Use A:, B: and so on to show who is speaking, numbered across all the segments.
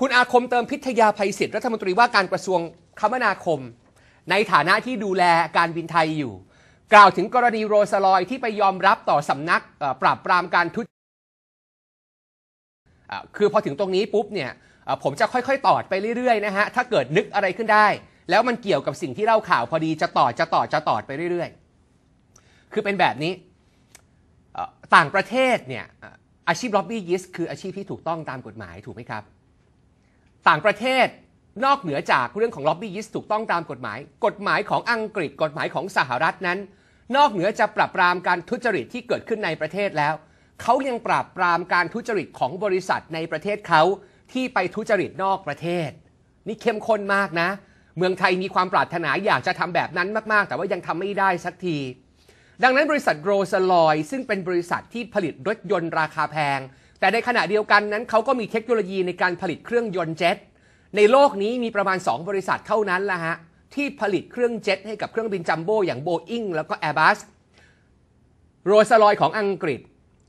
A: คุณอาคมเติมพิทยาภัยศิษย์รัฐมนตรีว่าการกระทรวงคมนาคม ในฐานะที่ดูแลการบินไทยอยู่ กล่าวถึงกรณีโรสลอยที่ไปยอมรับต่อสำนักปราบปรามการทุจริตคือพอถึงตรงนี้ปุ๊บเนี่ยผมจะค่อยๆตอดไปเรื่อยๆนะฮะ ถ้าเกิดนึกอะไรขึ้นได้ แล้วมันเกี่ยวกับสิ่งที่เล่าข่าวพอดีจะต่อจะต่อจะต่อไปเรื่อยๆคือเป็นแบบนี้ต่างประเทศเนี่ยอาชีพล็อบบี้ยิสคืออาชีพที่ถูกต้องตามกฎหมายถูกไหมครับต่างประเทศนอกเหนือจากเรื่องของล็อบบี้ยิสถูกต้องตามกฎหมาย กฎหมายของอังกฤษกฎหมายของสหรัฐนั้น นอกเหนือจะปรับปรามการทุจริตที่เกิดขึ้นในประเทศแล้วเขายังปราบปรามการทุจริตของบริษัทในประเทศเขาที่ไปทุจริตนอกประเทศนี่เข้มข้นมากนะ เมืองไทยมีความปรารถนาอยากจะ ทำแบบนั้นมากๆแต่ว่ายังทำไม่ได้สักที ดังนั้นบริษัทโรสลอย ซึ่งเป็นบริษัทที่ผลิตรถยนต์ราคาแพงแต่ในขณะเดียวกันนั้นเขาก็มีเทคโนโลยีในการผลิตเครื่องยนต์เจ็ต ในโลกนี้มีประมาณ 2 บริษัทเท่านั้นละฮะที่ผลิตเครื่องเจ็ตให้กับเครื่องบินจัมโบ้อย่าง Boeing แล้วก็ Airbus โรสลอยของอังกฤษ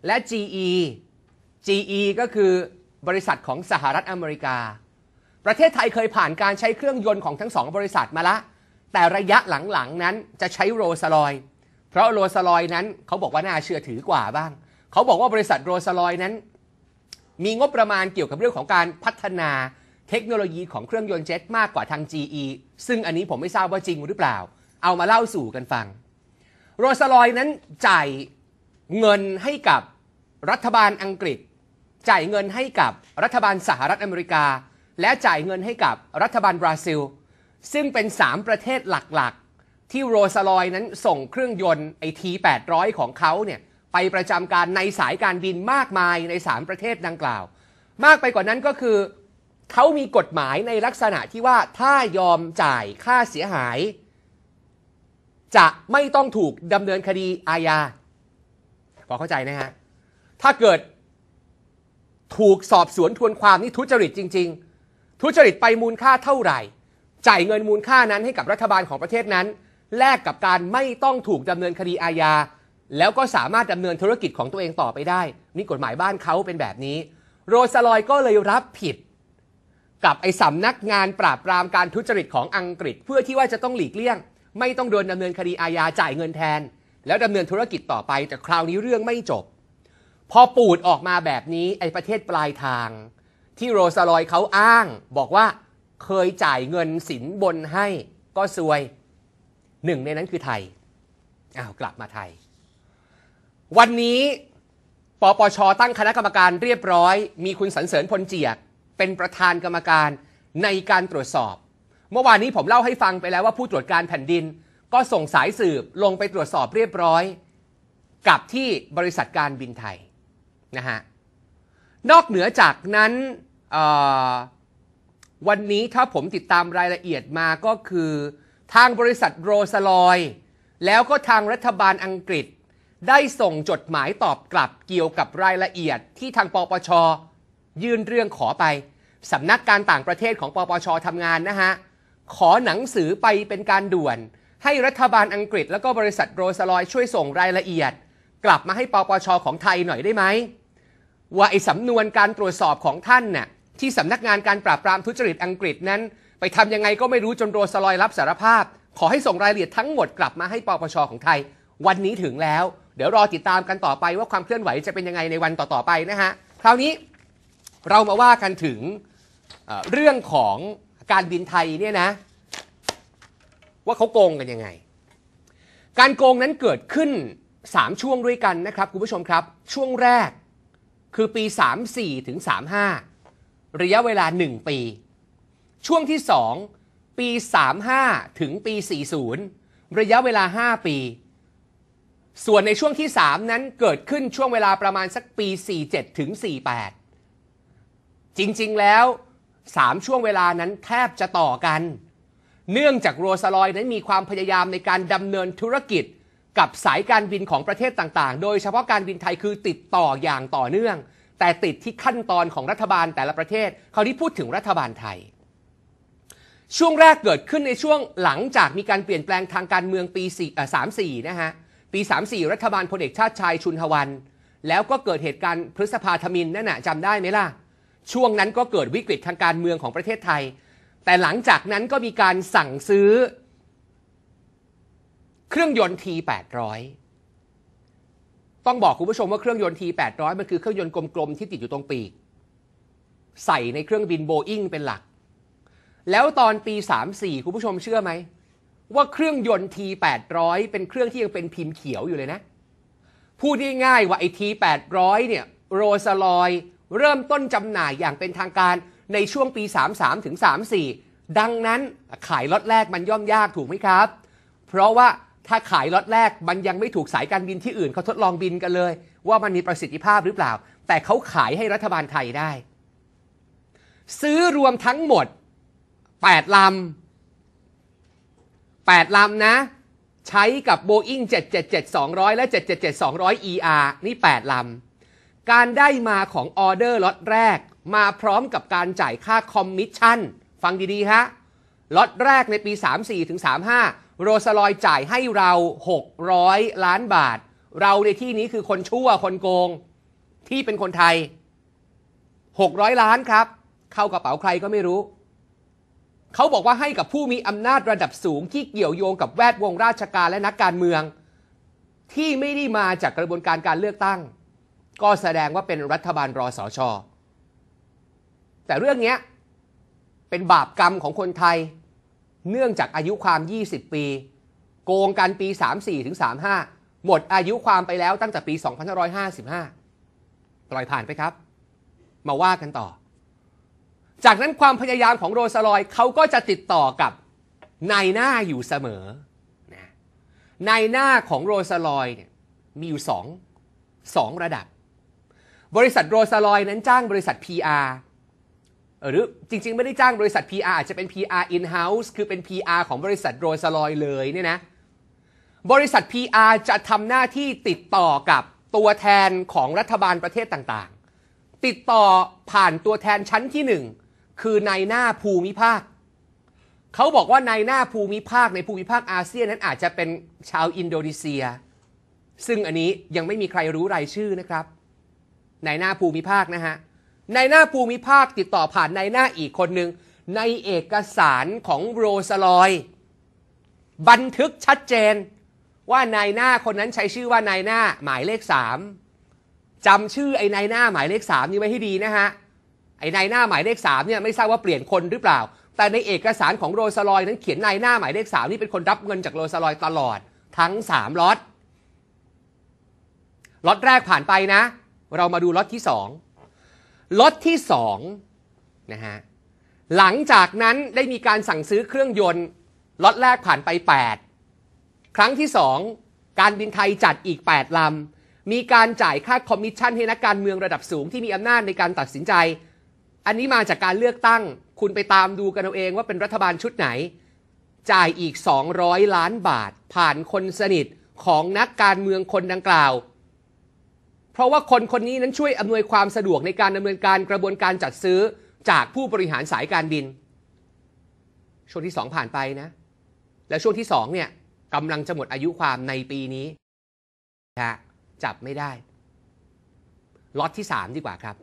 A: และ GE GE ก็คือบริษัทของสหรัฐอเมริกา ประเทศไทยเคยผ่านการใช้เครื่องยนต์ของทั้งสองบริษัทมาละ แต่ระยะหลังๆนั้นจะใช้โรสลอย เพราะโรสลอยนั้นเขาบอกว่าน่าเชื่อถือกว่าบ้างเขาบอกว่าบริษัทโรสลอยนั้นมีงบประมาณเกี่ยวกับเรื่องของการพัฒนาเทคโนโลยีของเครื่องยนต์เจ็ตมากกว่าทาง GE ซึ่งอันนี้ผมไม่ทราบว่าจริงหรือเปล่า เอามาเล่าสู่กันฟัง โรสลอยนั้นจ่ายเงินให้กับรัฐบาลอังกฤษ จ่ายเงินให้กับรัฐบาลสหรัฐอเมริกา และจ่ายเงินให้กับรัฐบาลบราซิล ซึ่งเป็น 3 ประเทศหลักๆ ที่โรสลอยนั้นส่งเครื่องยนต์ไอที800ของเขาเนี่ยไปประจำการในสายการบินมากมายใน 3 ประเทศดังกล่าว มากไปกว่านั้นก็คือเขามีกฎหมายในลักษณะที่ว่าถ้ายอมจ่ายค่าเสียหาย จะไม่ต้องถูกดำเนินคดีอาญาพอเข้าใจนะฮะ ถ้าเกิดถูกสอบสวนทวนความนี่ทุจริตจริง ๆ ทุจริตไปมูลค่าเท่าไหร่ จ่ายเงินมูลค่านั้นให้กับรัฐบาลของประเทศนั้นแลกกับการไม่ต้องถูกดำเนินคดีอาญาแล้วก็สามารถดำเนินธุรกิจของตัวเองต่อไปได้ นี่กฎหมายบ้านเขาเป็นแบบนี้ โรสลอยก็เลยรับผิด กับไอ้สำนักงานปราบปรามการทุจริตของอังกฤษ เพื่อที่ว่าจะต้องหลีกเลี่ยง ไม่ต้องโดนดำเนินคดีอาญาจ่ายเงินแทน แล้วดำเนินธุรกิจต่อไป แต่คราวนี้เรื่องไม่จบ พอปูดออกมาแบบนี้ ไอ้ประเทศปลายทาง ที่โรสลอยเขาอ้าง บอกว่าเคยจ่ายเงินสินบนให้ก็ซวยหนึ่ง ในนั้นคือไทยอ้าวกลับมาไทยวันนี้ปปชตั้งคณะกรรมการเรียบร้อย มีคุณสรรเสริญพลเจียกเป็นประธานกรรมการในการตรวจสอบ เมื่อวานนี้ผมเล่าให้ฟังไปแล้วว่าผู้ตรวจการแผ่นดินก็ส่งสายสืบลงไปตรวจสอบเรียบร้อย กับที่บริษัทการบินไทยนะฮะนอกเหนือจากนั้นวันนี้ถ้าผมติดตามรายละเอียดมาก็คือทางบริษัทโรสลอย แล้วก็ทางรัฐบาลอังกฤษได้ส่งจดหมายตอบกลับ เกี่ยวกับรายละเอียด ที่ทางปปช ยื่นเรื่องขอไปสำนักการต่างประเทศของปปชทำงานนะฮะ ขอหนังสือไปเป็นการด่วน ให้รัฐบาลอังกฤษแล้วก็บริษัทโรสลอยช่วยส่งรายละเอียด กลับมาให้ปปชของไทยหน่อยได้ไหมว่าไอ้สำนวนการตรวจสอบของท่านน่ะที่สำนักงานการปราบปรามทุจริตอังกฤษนั้น ไปทำยังไงก็ไม่รู้จนโรสลอยรับสารภาพ ขอให้ส่งรายละเอียดทั้งหมดกลับมาให้ปปชของไทย วันนี้ถึงแล้วเดี๋ยวรอติดตามกันต่อไปว่าความเคลื่อนไหวจะเป็นยังไงในวันต่อ ๆ ไปนะฮะ คราวนี้เรามาว่ากันถึงเรื่องของการบินไทยเนี่ยนะ ว่าเขาโกงกันยังไง การโกงนั้นเกิดขึ้น 3 ช่วงด้วยกันนะครับ คุณผู้ชมครับช่วงแรกคือปี 34 ถึง 35 ระยะเวลา 1 ปี ช่วงที่ 2 ปี 35 ถึงปี 40 ระยะเวลา 5 ปีส่วนในช่วงที่ 3 นั้นเกิดขึ้นช่วงเวลาประมาณสักปี 47 ถึง 48 จริงๆแล้ว 3 ช่วงเวลานั้นแทบจะต่อกัน เนื่องจากโรสลอยนั้นมีความพยายามในการดำเนินธุรกิจ กับสายการบินของประเทศต่าง ๆ โดยเฉพาะการบินไทยคือติดต่ออย่างต่อเนื่อง แต่ติดที่ขั้นตอนของรัฐบาลแต่ละประเทศ เขาที่พูดถึงรัฐบาลไทย ช่วงแรกเกิดขึ้นในช่วงหลังจากมีการเปลี่ยนแปลงทางการเมืองปี34นะฮะปี 34 รัฐบาลพลเอกชาติชายชุนทวันแล้วก็เกิดเหตุการณ์พฤษภาธมินนั่นน่ะจำได้ไหมล่ะ ช่วงนั้นก็เกิดวิกฤตทางการเมืองของประเทศไทย แต่หลังจากนั้นก็มีการสั่งซื้อเครื่องยนต์ที800ต้องบอกคุณผู้ชมว่าเครื่องยนต์ที800มันคือเครื่องยนต์กลมๆที่ติดอยู่ตรงปีกใส่ในเครื่องบินโบอิงเป็นหลัก แล้วตอนปี34คุณผู้ชมเชื่อไหมว่าเครื่องยนต์ T800 เป็นเครื่องที่ยังเป็นพิมพ์เขียวอยู่เลยนะ พูดง่ายๆว่าไอ้ T800 เนี่ยโรสลอยเริ่มต้นจำหน่ายอย่างเป็นทางการในช่วงปี33ถึง34 ดังนั้นขายล็อตแรกมันย่อมยากถูกไหมครับ เพราะว่าถ้าขายล็อตแรกมันยังไม่ถูกสายการบินที่อื่น เขาทดลองบินกันเลยว่ามันมีประสิทธิภาพหรือเปล่า แต่เขาขายให้รัฐบาลไทยได้ ซื้อรวมทั้งหมด 8ลำ8 ลำนะ ใช้กับ Boeing 777-200 และ 777-200 ER นี่ 8 ลำ การได้มาของออเดอร์ล็อตแรกมาพร้อมกับการจ่ายค่าคอมมิชชั่น ฟังดี ๆ ฮะล็อตแรกในปี 34 ถึง 35โรสลอยจ่ายให้เรา 600 ล้านบาท เราในที่นี้คือคนชั่วคนโกงที่เป็นคนไทย 600 ล้านครับ เข้ากระเป๋าใครก็ไม่รู้เขาบอกว่าให้กับผู้มีอำนาจระดับสูงที่เกี่ยวโยงกับแวดวงราชการและนักการเมือง ที่ไม่ได้มาจากกระบวนการการเลือกตั้ง ก็แสดงว่าเป็นรัฐบาลรอสอชอ แต่เรื่องนี้เป็นบาปกรรมของคนไทย เนื่องจากอายุความ 20 ปี โกงกันปี 34 ถึง 35 หมดอายุความไปแล้วตั้งแต่ปี 2555ปล่อยผ่านไปครับ มาว่ากันต่อจากนั้นความพยายามของโรสลอยเขาก็จะติดต่อกับนายหน้าอยู่เสมอนะนายหน้าของโรสลอยเนี่ยมีอยู่สองสองระดับ บริษัทโรสลอยนั้นจ้างบริษัท PR หรือจริงๆไม่ได้จ้างบริษัท PR อาจจะเป็น PR in-house คือเป็น PR ของบริษัทโรสลอยเลยเนี่ยนะบริษัท PR จะทำหน้าที่ติดต่อกับตัวแทนของรัฐบาลประเทศต่าง ๆ ติดต่อผ่านตัวแทนชั้นที่หนึ่งคือในหน้าภูมิภาค เขาบอกว่าในหน้าภูมิภาคในภูมิภาคอาเซียนนั้นอาจจะเป็นชาวอินโดนีเซีย ซึ่งอันนี้ยังไม่มีใครรู้รายชื่อนะครับ ในหน้าภูมิภาคนะฮะในหน้าภูมิภาคติดต่อผ่านในหน้าอีกคนหนึ่ง ในเอกสารของโรสลอย บันทึกชัดเจนว่านายหน้าคนนั้นใช้ชื่อว่านายหน้าหมายเลขสามจำชื่อไอ้นายหน้าหมายเลขสามนี้ไว้ให้ดีนะฮะนายหน้าหมายเลขสามเนี่ยไม่ทราบว่าเปลี่ยนคนหรือเปล่า แต่ในเอกสารของโรซลอย นั้น เขียนนายหน้าหมายเลขสามนี่เป็นคนรับเงินจากโรซลอยตลอดทั้งสามล็อต ล็อตแรกผ่านไปนะ เรามาดูล็อตที่สองล็อตที่สองนะฮะ หลังจากนั้นได้มีการสั่งซื้อเครื่องยนต์ล็อตแรกผ่านไป 8 ครั้งที่ 2 การบินไทยจัดอีก 8ลำ มีการจ่ายค่าคอมมิชชั่นให้นักการเมืองระดับสูงที่มีอำนาจในการตัดสินใจอันนี้มาจากการเลือกตั้ง คุณไปตามดูกันเอาเองว่าเป็นรัฐบาลชุดไหน จ่ายอีก 200 ล้านบาทผ่านคนสนิทของนักการเมืองคนดังกล่าว เพราะว่าคนคนนี้นั้นช่วยอำนวยความสะดวกในการดำเนินการกระบวนการจัดซื้อจากผู้บริหารสายการบิน ช่วงที่สองผ่านไปนะ และช่วงที่สองเนี่ยกำลังจะหมดอายุความในปีนี้ จับไม่ได้ล็อตที่สามดีกว่าครับ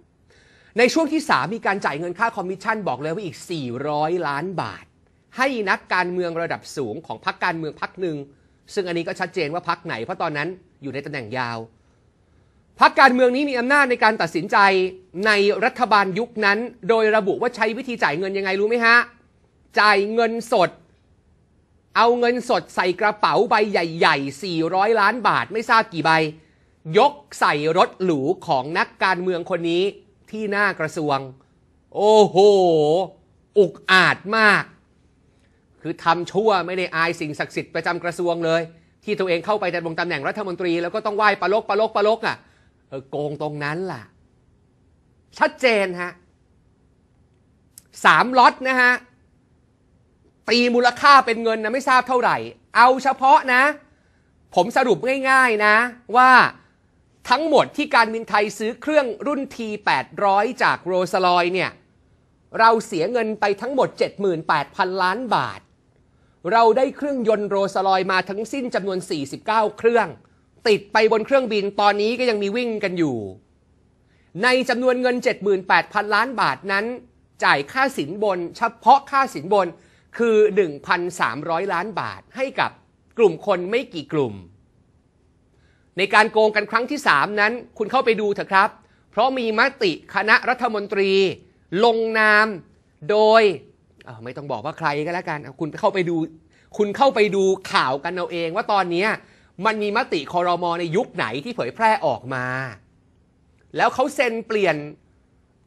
A: ในช่วงที่ 3 มีการจ่ายเงินค่าคอมมิชชั่นบอกเลยว่าอีก 400 ล้านบาท ให้นักการเมืองระดับสูงของพรรคการเมืองพรรคหนึ่งซึ่งอันนี้ก็ชัดเจนว่าพรรคไหนเพราะตอนนั้นอยู่ในตำแหน่งยาวพรรคการเมืองนี้มีอำนาจในการตัดสินใจในรัฐบาลยุคนั้น โดยระบุว่าใช้วิธีจ่ายเงินยังไงรู้ไหมฮะจ่ายเงินสด เอาเงินสดใส่กระเป๋าใบใหญ่ๆ400ล้านบาทไม่ทราบกี่ใบยกใส่รถหรูของนักการเมืองคนนี้ที่หน้ากระทรวง โอ้โห อุกอาจมาก คือทำชั่ว ไม่ได้อายสิ่งศักดิ์สิทธิ์ประจำกระทรวงเลย ที่ตัวเองเข้าไปดำรงตำแหน่งรัฐมนตรี แล้วก็ต้องไหว้ปลกปลกปลกอ่ะโกงตรงนั้นล่ะชัดเจนฮะสามล็อตนะฮะ ตีมูลค่าเป็นเงินนะไม่ทราบเท่าไหร่ เอาเฉพาะนะ ผมสรุปง่าย ๆนะว่าทั้งหมดที่การบินไทยซื้อเครื่องรุ่น T800 จากโรสลอยเนี่ยเราเสียเงินไปทั้งหมด 78,000 ล้านบาท เราได้เครื่องยนต์โรสลอยมาทั้งสิ้นจำนวน 49 เครื่อง ติดไปบนเครื่องบินตอนนี้ก็ยังมีวิ่งกันอยู่ ในจำนวนเงิน 78,000 ล้านบาทนั้น จ่ายค่าสินบนเฉพาะค่าสินบนคือ 1,300 ล้านบาท ให้กับกลุ่มคนไม่กี่กลุ่มในการโกงกันครั้งที่ 3 นั้น คุณเข้าไปดูเถอะครับ เพราะมีมติคณะรัฐมนตรี ลงนาม โดยไม่ต้องบอกว่าใครก็แล้วกันคุณเข้าไปดู คุณเข้าไปดูข่าวกันเอาเอง ว่าตอนนี้มันมีมติคอรมอในยุคไหนที่เผยแพร่ออกมา แล้วเขาเซ็นเปลี่ยน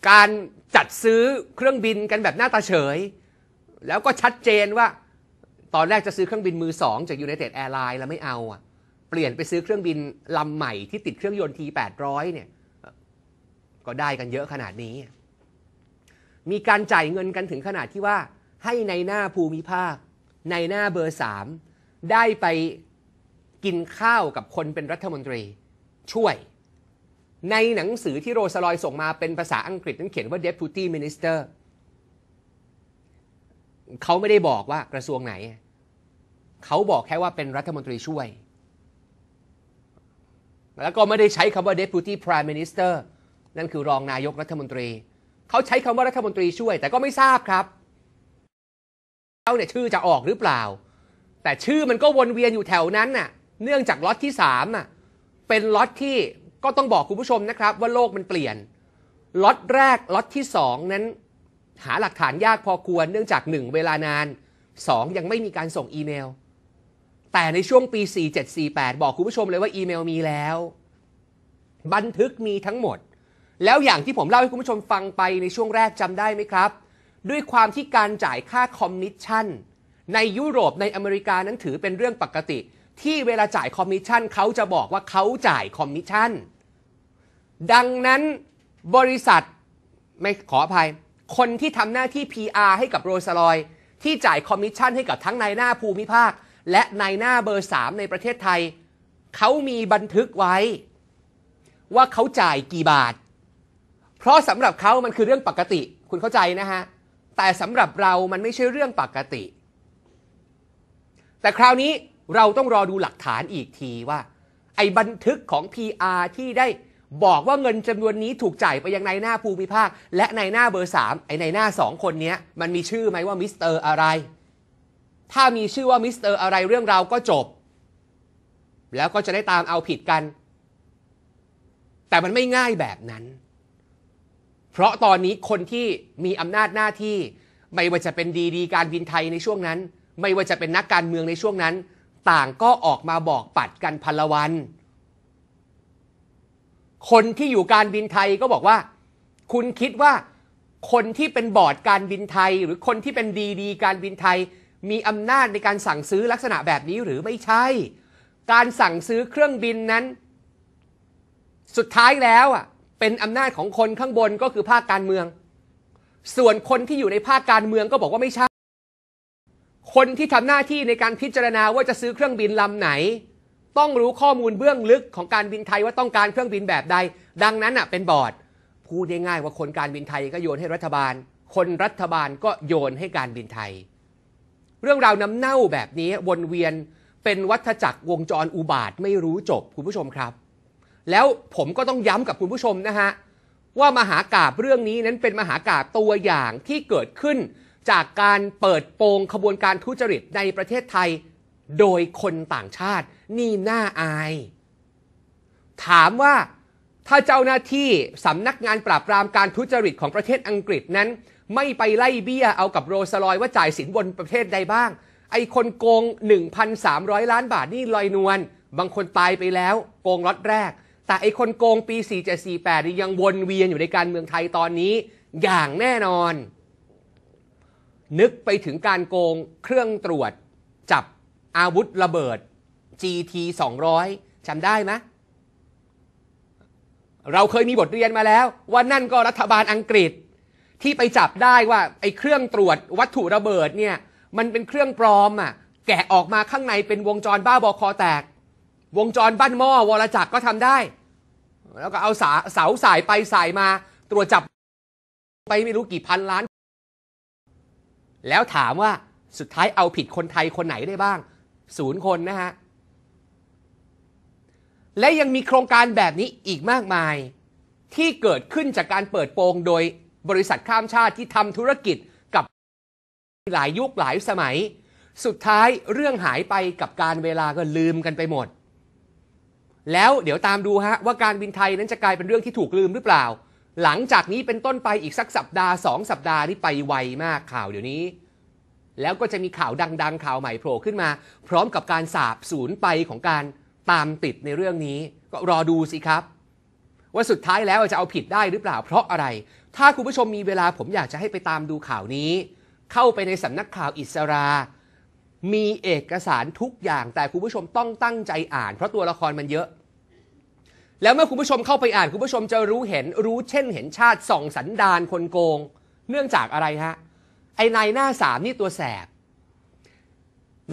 A: การจัดซื้อเครื่องบินกันแบบหน้าตาเฉย แล้วก็ชัดเจนว่า ตอนแรกจะซื้อเครื่องบินมือสองจากยูเนเต็ดแอร์ไลน์แล้วไม่เอาอ่ะเปลี่ยนไปซื้อเครื่องบินลำใหม่ ที่ติดเครื่องยนต์ T800 เนี่ยก็ได้กันเยอะขนาดนี้ มีการจ่ายเงินกันถึงขนาดที่ว่าให้ในหน้าภูมิภาค ในหน้าเบอร์สามได้ไปกินข้าวกับคนเป็นรัฐมนตรีช่วย ในหนังสือที่โรสลอยส่งมาเป็นภาษาอังกฤษ นั้นเขียนว่า Deputy Minister เขาไม่ได้บอกว่ากระทรวงไหน เขาบอกแค่ว่าเป็นรัฐมนตรีช่วยแล้วก็ไม่ได้ใช้คำว่า deputy prime minister นั่นคือรองนายกรัฐมนตรี เขาใช้คำว่ารัฐมนตรีช่วย แต่ก็ไม่ทราบครับเขาเนี่ยชื่อจะออกหรือเปล่า แต่ชื่อมันก็วนเวียนอยู่แถวนั้นน่ะเนื่องจากล็อตที่3น่ะเป็นล็อตที่ก็ต้องบอกคุณผู้ชมนะครับว่าโลกมันเปลี่ยนล็อตแรกล็อตที่ 2 นั้นหาหลักฐานยากพอควรเนื่องจาก 1 เวลานาน2 ยังไม่มีการส่งอีเมลแต่ในช่วงปี 4748 บอกคุณผู้ชมเลยว่าอีเมลมีแล้ว บันทึกมีทั้งหมด แล้วอย่างที่ผมเล่าให้คุณผู้ชมฟังไปในช่วงแรกจำได้ไหมครับ ด้วยความที่การจ่ายค่าคอมมิชชั่นในยุโรปในอเมริกา นั้นถือเป็นเรื่องปกติ ที่เวลาจ่ายคอมมิชชั่นเขาจะบอกว่าเขาจ่ายคอมมิชชั่น ดังนั้นบริษัทไม่ขออภัย คนที่ทำหน้าที่ PR ให้กับโรสลอย ที่จ่ายคอมมิชชั่นให้กับทั้งนายหน้าภูมิภาคและนายหน้าเบอร์สามในประเทศไทย เขามีบันทึกไว้ ว่าเขาจ่ายกี่บาท เพราะสำหรับเขามันคือเรื่องปกติคุณเข้าใจนะฮะ แต่สำหรับเรามันไม่ใช่เรื่องปกติ แต่คราวนี้เราต้องรอดูหลักฐานอีกทีว่า ไอ้บันทึกของ PR ที่ได้บอกว่าเงินจำนวนนี้ถูกจ่ายไปยังนายหน้าภูมิภาคและนายหน้าเบอร์สามไอ้นายหน้าสองคนนี้มันมีชื่อไหมว่ามิสเตอร์อะไรถ้ามีชื่อว่ามิสเตอร์ อะไรเรื่องราวก็จบ แล้วก็จะได้ตามเอาผิดกัน แต่มันไม่ง่ายแบบนั้น เพราะตอนนี้คนที่มีอำนาจหน้าที่ ไม่ว่าจะเป็นดีดีการบินไทยในช่วงนั้น ไม่ว่าจะเป็นนักการเมืองในช่วงนั้น ต่างก็ออกมาบอกปัดกันพลวัน คนที่อยู่การบินไทยก็บอกว่า คุณคิดว่าคนที่เป็นบอร์ดการบินไทยหรือคนที่เป็นดีดีการบินไทยมีอำนาจในการสั่งซื้อลักษณะแบบนี้หรือไม่ใช่ การสั่งซื้อเครื่องบินนั้น สุดท้ายแล้วอ่ะเป็นอำนาจของคนข้างบนก็คือภาคการเมือง ส่วนคนที่อยู่ในภาคการเมืองก็บอกว่า ไม่ใช่ คนที่ทำหน้าที่ในการพิจารณาว่าจะซื้อเครื่องบินลำไหน ต้องรู้ข้อมูลเบื้องลึกของการบินไทยว่าต้องการเครื่องบินแบบใดดังนั้นอ่ะเป็นบอร์ดพูดง่ายๆว่าคนการบินไทยก็โยนให้รัฐบาล คนรัฐบาลก็โยนให้การบินไทยเรื่องราวน้ำเน่าแบบนี้วนเวียนเป็นวัฏจักรวงจรอุบาทไม่รู้จบ คุณผู้ชมครับ แล้วผมก็ต้องย้ำกับคุณผู้ชมนะฮะ ว่ามหากาบเรื่องนี้นั้นเป็นมหากาบตัวอย่างที่เกิดขึ้นจากการเปิดโปงขบวนการทุจริตในประเทศไทย โดยคนต่างชาติ นี่น่าอาย ถามว่าถ้าเจ้าหน้าที่สำนักงานปราบปรามการทุจริตของประเทศอังกฤษนั้นไม่ไปไล่เบี้ย เอากับโรสลอย ว่าจ่ายสินบนประเทศใดบ้าง ไอ้คนโกง 1,300 ล้านบาทนี่ลอยนวลบางคนตายไปแล้ว โกงล็อตแรก แต่ไอ้คนโกงปี 4748นี่ยังวนเวียนอยู่ในการเมืองไทยตอนนี้ อย่างแน่นอน นึกไปถึงการโกงเครื่องตรวจจับอาวุธระเบิด GT 200จำได้ไหมเราเคยมีบทเรียนมาแล้ว ว่านั่นก็รัฐบาลอังกฤษที่ไปจับได้ว่า ไอ้เครื่องตรวจวัตถุระเบิดเนี่ย มันเป็นเครื่องปลอมอ่ะแกะออกมาข้างในเป็นวงจรบ้าบอคอแตก วงจรบ้านหม้อวรจักรก็ทำได้ แล้วก็เอาสาเสาสายไปสายมาตรวจจับไปไม่รู้กี่พันล้าน แล้วถามว่าสุดท้ายเอาผิดคนไทยคนไหนได้บ้าง ศูนย์คนนะฮะ และยังมีโครงการแบบนี้อีกมากมาย ที่เกิดขึ้นจากการเปิดโปงโดยบริษัทข้ามชาติที่ทำธุรกิจกับหลายยุคหลายสมัย สุดท้ายเรื่องหายไปกับการเวลาก็ลืมกันไปหมด แล้วเดี๋ยวตามดูฮะว่าการบินไทยนั้นจะกลายเป็นเรื่องที่ถูกลืมหรือเปล่า หลังจากนี้เป็นต้นไปอีกสักสัปดาห์สองสัปดาห์ที่ไปไวมากข่าวเดี๋ยวนี้ แล้วก็จะมีข่าวดังๆ ข่าวใหม่โผล่ขึ้นมา พร้อมกับการสาบสูญไปของการตามติดในเรื่องนี้ ก็รอดูสิครับ ว่าสุดท้ายแล้วจะเอาผิดได้หรือเปล่าเพราะอะไรถ้าคุณผู้ชมมีเวลาผมอยากจะให้ไปตามดูข่าวนี้ เข้าไปในสำนักข่าวอิสรา มีเอกสารทุกอย่าง แต่คุณผู้ชมต้องตั้งใจอ่าน เพราะตัวละครมันเยอะ แล้วเมื่อคุณผู้ชมเข้าไปอ่าน คุณผู้ชมจะรู้เห็นรู้ เช่น เห็นชาติส่องสันดานคนโกง เนื่องจากอะไรฮะไอ้นายหน้าสามนี่ตัวแสบ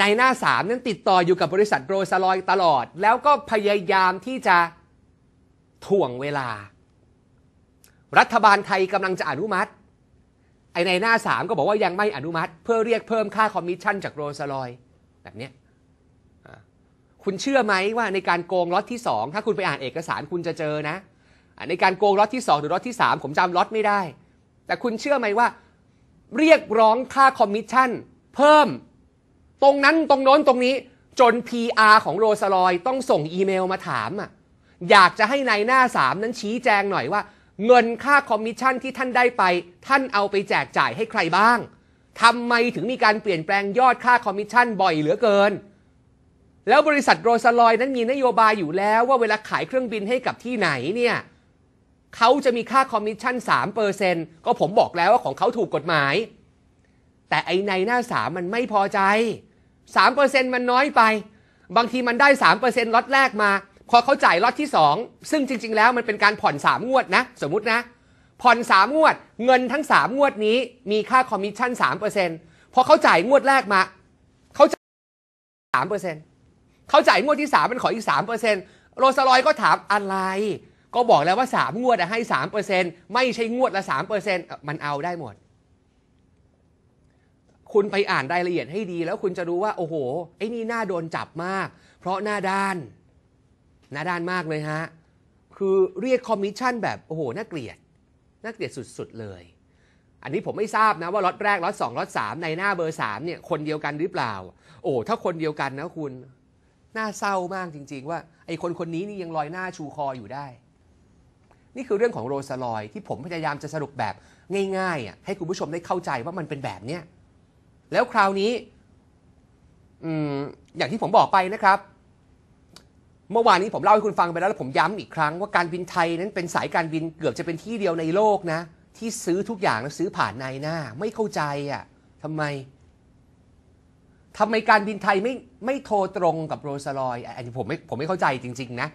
A: นายหน้าสามนั้นติดต่ออยู่กับบริษัทโรสลอยตลอด แล้วก็พยายามที่จะถ่วงเวลารัฐบาลไทยกำลังจะอนุมัติไอในหน้าสามก็บอกว่ายังไม่อนุมัติเพื่อเรียกเพิ่มค่าคอมมิชชั่นจากโรลส์รอย แบบนี้คุณเชื่อไหมว่าในการโกงล็อตที่ 2 ถ้าคุณไปอ่านเอกสารคุณจะเจอนะ ในการโกงล็อตที่ 2 หรือล็อตที่ 3 ผมจำล็อตไม่ได้ แต่คุณเชื่อไหมว่า เรียกร้องค่าคอมมิชชั่นเพิ่ม ตรงนั้นตรงโน้นตรงนี้จน PR ของโรสลอย ต้องส่งอีเมลมาถามอ่ะอยากจะให้ในายหน้า 3 นั้นชี้แจงหน่อยว่าเงินค่าคอมมิชชั่นที่ท่านได้ไป ท่านเอาไปแจกจ่ายให้ใครบ้างทำไมถึงมีการเปลี่ยนแปลงยอดค่าคอมมิชชั่นบ่อยเหลือเกินแล้วบริษัทโรสลอยนั้นมีนโยบายอยู่แล้วว่าเวลาขายเครื่องบินให้กับที่ไหนเนี่ยเขาจะมีค่าคอมมิชชั่น3เปอร์เซนก็ผมบอกแล้วว่าของเขาถูกกฎหมาย แต่ไอในหน้าสามมันไม่พอใจ 3%มันน้อยไป บางทีมันได้3%ล็อตแรกมาพอเขาจ่ายล็อตที่ 2 ซึ่งจริงๆแล้วมันเป็นการผ่อน 3 งวดนะ สมมตินะ ผ่อน 3 งวด เงินทั้ง 3 งวดนี้มีค่าคอมมิชชั่น3%พอเขาจ่ายงวดแรกมา เขาจ่าย3%เขาจ่ายงวดที่ 3 มันขออีก 3%โรสลอยก็ถามอะไร ก็บอกแล้วว่า 3 งวดให้ 3%ไม่ใช่งวดละ 3%มันเอาได้หมด คุณไปอ่านรายละเอียดให้ดีแล้วคุณจะรู้ว่าโอ้โหไอ้นี่น่าโดนจับมาก เพราะหน้าด้านน้าด้านมากเลยฮะ คือเรียกคอมมิชชั่นแบบ โอ้โหน่าเกลียด น่าเกลียดสุด ๆ เลย อันนี้ผมไม่ทราบนะ ว่าล็อตแรกล็อตสองล็อตสามในหน้าเบอร์สามเนี่ยคนเดียวกันหรือเปล่า โอ้ถ้าคนเดียวกันนะคุณ น่าเศร้ามากจริง ๆ ว่า ไอ้คนคนนี้นี่ยังลอยหน้าชูคออยู่ได้ นี่คือเรื่องของโรสลอยที่ผมพยายามจะสรุปแบบง่ายๆอ่ะให้คุณผู้ชมได้เข้าใจว่ามันเป็นแบบเนี้ย แล้วคราวนี้ อืมอย่างที่ผมบอกไปนะครับเมื่อวานนี้ผมเล่าให้คุณฟังไปแล้วแล้ว ผมย้ำอีกครั้งว่าการบินไทยนั้นเป็นสายการบินเกือบจะเป็นที่เดียวในโลกนะ ที่ซื้อทุกอย่างแล้วซื้อผ่านนายหน้า ไม่เข้าใจอะ่ะทำไม ทำไมการบินไทยไม่ไม่โทรตรงกับโรสลอยอันนี้ผมไม่ผมไม่เข้าใจจริงๆนะ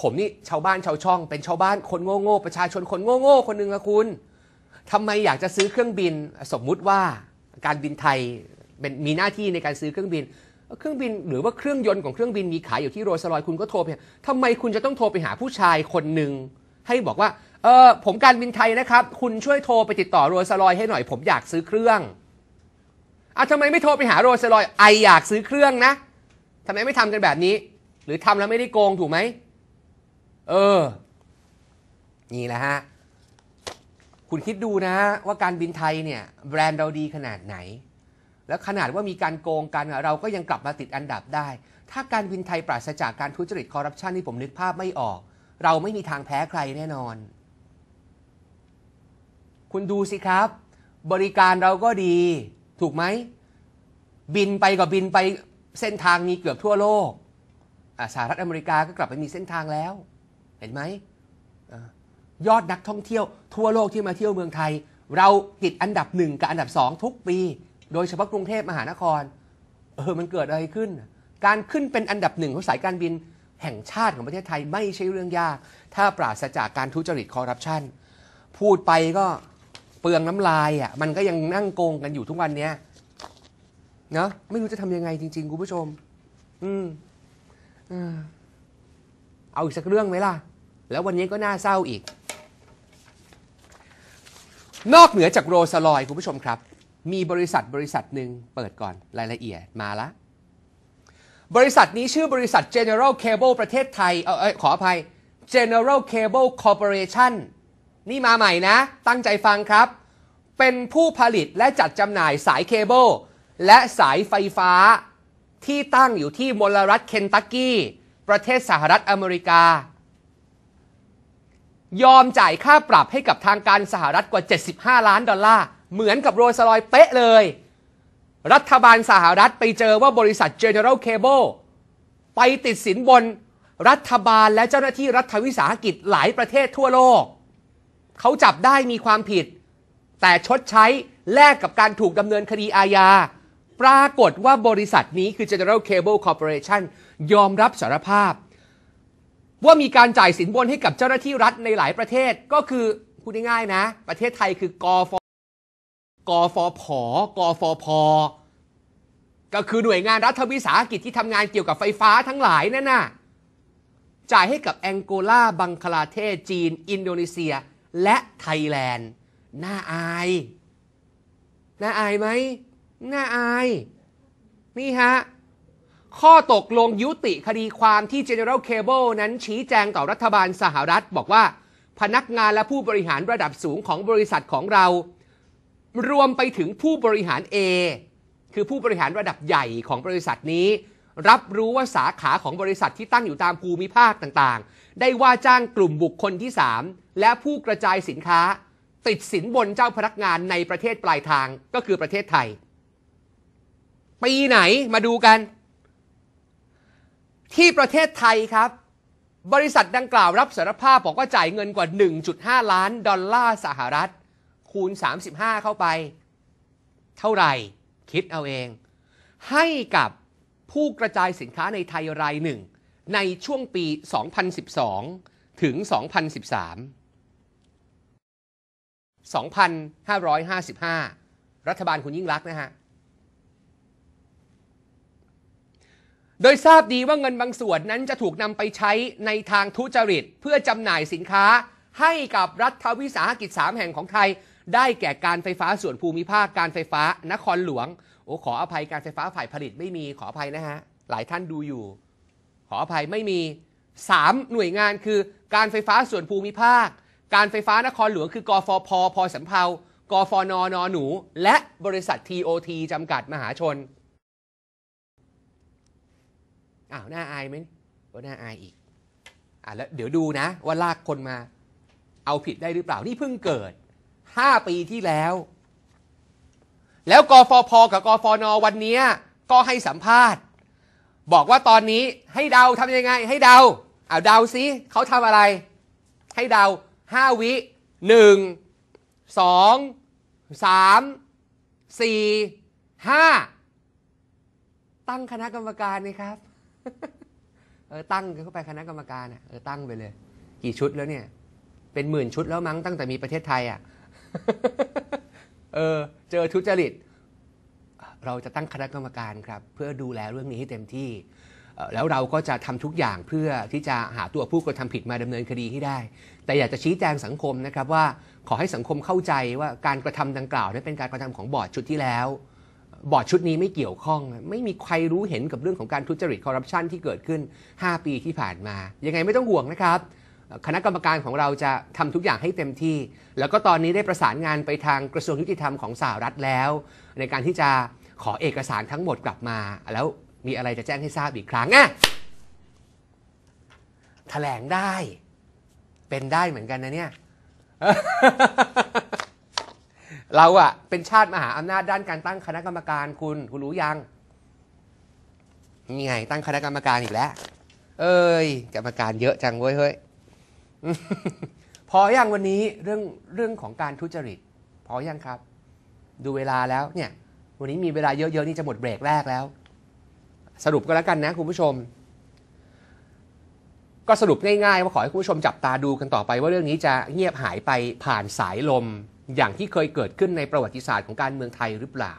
A: ผมนี่ชาวบ้านชาวช่อง เป็นชาวบ้านคนโง่ๆประชาชนคนโง่ๆคนหนึ่งอะคุณ ทำไมอยากจะซื้อเครื่องบิน สมมุติว่าการบินไทยเป็นมีหน้าที่ในการซื้อเครื่องบินเครื่องบินหรือว่าเครื่องยนต์ของเครื่องบินมีขายอยู่ที่โรสลอยคุณก็โทรไปทำไมคุณจะต้องโทรไปหาผู้ชายคนหนึ่ง ให้บอกว่า เออผมการบินไทยนะครับ คุณช่วยโทรไปติดต่อโรสลอยให้หน่อยผมอยากซื้อเครื่องอ่ะทำไมไม่โทรไปหาโรสลอยไออยากซื้อเครื่องนะทำไมไม่ทำกันแบบนี้ หรือทำแล้วไม่ได้โกงถูกไหมเออ นี่แหละฮะคุณคิดดูนะว่าการบินไทยเนี่ย แบรนด์เราดีขนาดไหนแล้วขนาดว่ามีการโกงกันเราก็ยังกลับมาติดอันดับได้ ถ้าการบินไทยปราศจากการทุจริตคอร์รัปชันนี่ผมนึกภาพไม่ออก เราไม่มีทางแพ้ใครแน่นอน คุณดูสิครับ บริการเราก็ดีถูกไหม บินไปก็บินไปเส้นทางนี้เกือบทั่วโลกสหรัฐอเมริกาก็กลับไปมีเส้นทางแล้ว เห็นไหม ยอดนักท่องเที่ยวทั่วโลกที่มาเที่ยวเมืองไทย เราติดอันดับหนึ่งกับอันดับสองทุกปีโดยเฉพาะกรุงเทพมหานคร เออ มันเกิดอะไรขึ้น การขึ้นเป็นอันดับหนึ่งของสายการบิน แห่งชาติของประเทศไทยไม่ใช่เรื่องยาก ถ้าปราศจากการทุจริตคอร์รัปชัน พูดไปก็เปลืองน้ำลายอ่ะ มันก็ยังนั่งโกงกันอยู่ทุกวันเนี้ยนะไม่รู้จะทำยังไงจริงๆคุณผู้ชม อืม เอาอีกสักเรื่องไหมล่ะ แล้ววันนี้ก็น่าเศร้าอีก นอกเหนือจากโรสลอยคุณผู้ชมครับมีบริษัทบริษัทหนึ่งเปิดก่อนรายละเอียดมาละบริษัทนี้ชื่อบริษัท General Cable ประเทศไทย เออขออภัย General Cable Corporation นี่มาใหม่นะ ตั้งใจฟังครับ เป็นผู้ผลิตและจัดจำหน่ายสายเคเบิลและสายไฟฟ้าที่ตั้งอยู่ที่มลรัฐเคนตักกี้ประเทศสหรัฐอเมริกา ยอมจ่ายค่าปรับให้กับทางการสหรัฐกว่า 75 ล้านดอลลาร์เหมือนกับโรลส์รอยเป๊ะเลย รัฐบาลสหรัฐไปเจอว่าบริษัท General Cable ไปติดสินบนรัฐบาลและเจ้าหน้าที่รัฐวิสาหกิจหลายประเทศทั่วโลก เขาจับได้มีความผิด แต่ชดใช้แลกกับการถูกดำเนินคดีอาญา ปรากฏว่าบริษัทนี้คือ General Cable Corporation ยอมรับสารภาพ ว่ามีการจ่ายสินบนให้กับเจ้าหน้าที่รัฐในหลายประเทศ ก็คือพูดง่ายๆนะประเทศไทยคือกอฟกฟผกฟพก็คือหน่วยงานรัฐวิสาหกิจที่ทำงานเกี่ยวกับไฟฟ้าทั้งหลายนั่นน่ะจ่ายให้กับแองโกลา บังคลาเทศจีน อินโดนีเซีย และไทยแลนด์น่าอาย น่าอายไหมน่าอาย นี่ฮะ ข้อตกลงยุติคดีความที่ General Cable นั้น ชี้แจงต่อรัฐบาลสหรัฐบอกว่าพนักงานและผู้บริหารระดับสูงของบริษัทของเรารวมไปถึงผู้บริหาร A คือผู้บริหารระดับใหญ่ของบริษัทนี้ รับรู้ว่าสาขาของบริษัทที่ตั้งอยู่ตามภูมิภาคต่างๆ ได้ว่าจ้างกลุ่มบุคคลที่ 3 และผู้กระจายสินค้า ติดสินบนเจ้าพนักงานในประเทศปลายทางก็คือประเทศไทยปีไหนมาดูกัน ที่ประเทศไทยครับ บริษัทดังกล่าวรับสารภาพบอกว่าจ่ายเงินกว่า 1.5 ล้านดอลลาร์สหรัฐคูณ 35 เข้าไป เท่าไหร่คิดเอาเอง ให้กับผู้กระจายสินค้าในไทยรายหนึ่ง ในช่วงปี 2012 ถึง 2013 2,555 รัฐบาลคุณยิ่งรักนะฮะโดยทราบดีว่าเงินบางส่วนนั้นจะถูกนำไปใช้ในทางทุจริตเพื่อจำหน่ายสินค้าให้กับรัฐวิสาหกิจ 3 แห่งของไทยได้แก่การไฟฟ้าส่วนภูมิภาค การไฟฟ้านครหลวงโอ้ขออภัยการไฟฟ้าฝ่ายผลิตไม่มีขออภัยนะฮะ หลายท่านดูอยู่ ขออภัยไม่มี3หน่วยงานคือ การไฟฟ้าส่วนภูมิภาค การไฟฟ้านครหลวงคือกฟพพสมเภากฟนนหนู และบริษัททีโอทีจำกัดมหาชน อ้าวน่าอายไหมว่น่าอายอีกอ่ะแล้วเดี๋ยวดูนะ ว่าลากคนมา เอาผิดได้หรือเปล่านี่เพิ่งเกิดห้าปีที่แล้ว แล้วกฟพกับกฟนวันนี้ก็ให้สัมภาษณ์ บอกว่าตอนนี้ให้เดาทำยังไง ให้เดาเอาเดาซิเขาทำอะไร ให้เดาห้าวิหนึ่งสองสามสี่ห้าตั้งคณะกรรมการนี่ครับเออตั้งเข้าไปคณะกรรมการอ่ะเออตั้งไปเลย กี่ชุดแล้วเนี่ย เป็นหมื่นชุดแล้วมั้งตั้งแต่มีประเทศไทยอ่ะเออเจอทุจริตเราจะตั้งคณะกรรมการครับ เพื่อดูแลเรื่องนี้ให้เต็มที่ แล้วเราก็จะทำทุกอย่างเพื่อที่จะหาตัวผู้กระทำผิดมาดำเนินคดีให้ได้ แต่อยากจะชี้แจงสังคมนะครับว่าขอให้สังคมเข้าใจว่าการกระทำดังกล่าวนั้นเป็นการกระทำของบอร์ดชุดที่แล้ว บอร์ดชุดนี้ไม่เกี่ยวข้อง ไม่มีใครรู้เห็นกับเรื่องของการทุจริตคอร์รัปชันที่เกิดขึ้น5 ปีที่ผ่านมา ยังไงไม่ต้องห่วงนะครับคณะกรรมการของเราจะทำทุกอย่างให้เต็มที่ แล้วก็ตอนนี้ได้ประสานงานไปทางกระทรวงยุติธรรมของสหรัฐแล้ว ในการที่จะขอเอกสารทั้งหมดกลับมา แล้วมีอะไรจะแจ้งให้ทราบอีกครั้งอ่ะแถลงได้ เป็นได้เหมือนกันนะเนี่ย เราอะเป็นชาติมหาอำนาจด้านการตั้งคณะกรรมการคุณคุณรู้ยังนี่ไงตั้งคณะกรรมการอีกแล้ว เอ้ยกรรมการเยอะจังเว้ยเฮ้ยพออย่างวันนี้เรื่องเรื่องของการทุจริต พออย่างครับ ดูเวลาแล้วเนี่ยวันนี้มีเวลาเยอะๆนี่จะหมดเบรกแรกแล้ว สรุปก็แล้วกันนะคุณผู้ชม ก็สรุปง่ายๆว่าขอให้คุณผู้ชมจับตาดูกันต่อไป ว่าเรื่องนี้จะเงียบหายไปผ่านสายลมอย่างที่เคยเกิดขึ้นในประวัติศาสตร์ของการเมืองไทยหรือเปล่า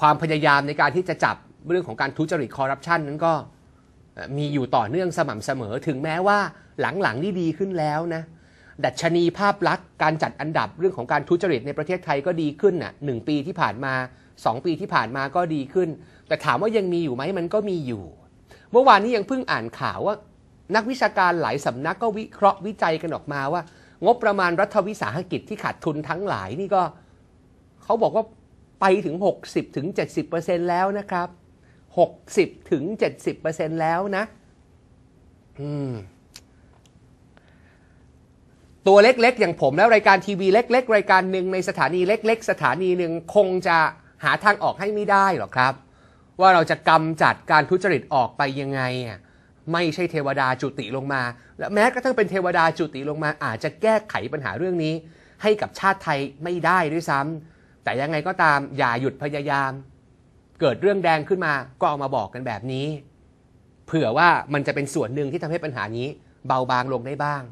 A: ความพยายามในการที่จะจับเรื่องของการทุจริตคอร์รัปชันนั้นก็มีอยู่ต่อเนื่องสม่ำเสมอถึงแม้ว่าหลังๆนี่ดีขึ้นแล้วนะ ดัชนีภาพลักษณ์การจัดอันดับเรื่องของการทุจริตในประเทศไทยก็ดีขึ้นน่ะ หนึ่งปีที่ผ่านมา 2 ปีที่ผ่านมาก็ดีขึ้น แต่ถามว่ายังมีอยู่ไหมมันก็มีอยู่ เมื่อวานนี้ยังเพิ่งอ่านข่าวว่า นักวิชาการหลายสำนักก็วิเคราะห์วิจัยกันออกมาว่า งบประมาณรัฐวิสาหกิจที่ขาดทุนทั้งหลายนี่ก็เขาบอกว่าไปถึง60-70%ถึงแล้วนะครับ60-70%ถึงแล้วนะ อืมตัวเล็กๆ อย่างผมแล้วรายการทีวีเล็ก ๆรายการหนึ่งในสถานีเล็กๆ สถานีหนึ่งคงจะหาทางออกให้ไม่ได้หรอกครับ ว่าเราจะกำจัดการทุจริตออกไปยังไงอ่ะไม่ใช่เทวดาจุติลงมา และแม้กระทั่งเป็นเทวดาจุติลงมาอาจจะแก้ไขปัญหาเรื่องนี้ ให้กับชาติไทยไม่ได้ด้วยซ้ำ แต่ยังไงก็ตามอย่าหยุดพยายาม เกิดเรื่องแดงขึ้นมาก็เอามาบอกกันแบบนี้ เผื่อว่ามันจะเป็นส่วนหนึ่งที่ทำให้ปัญหานี้เบาบางลงได้บ้าง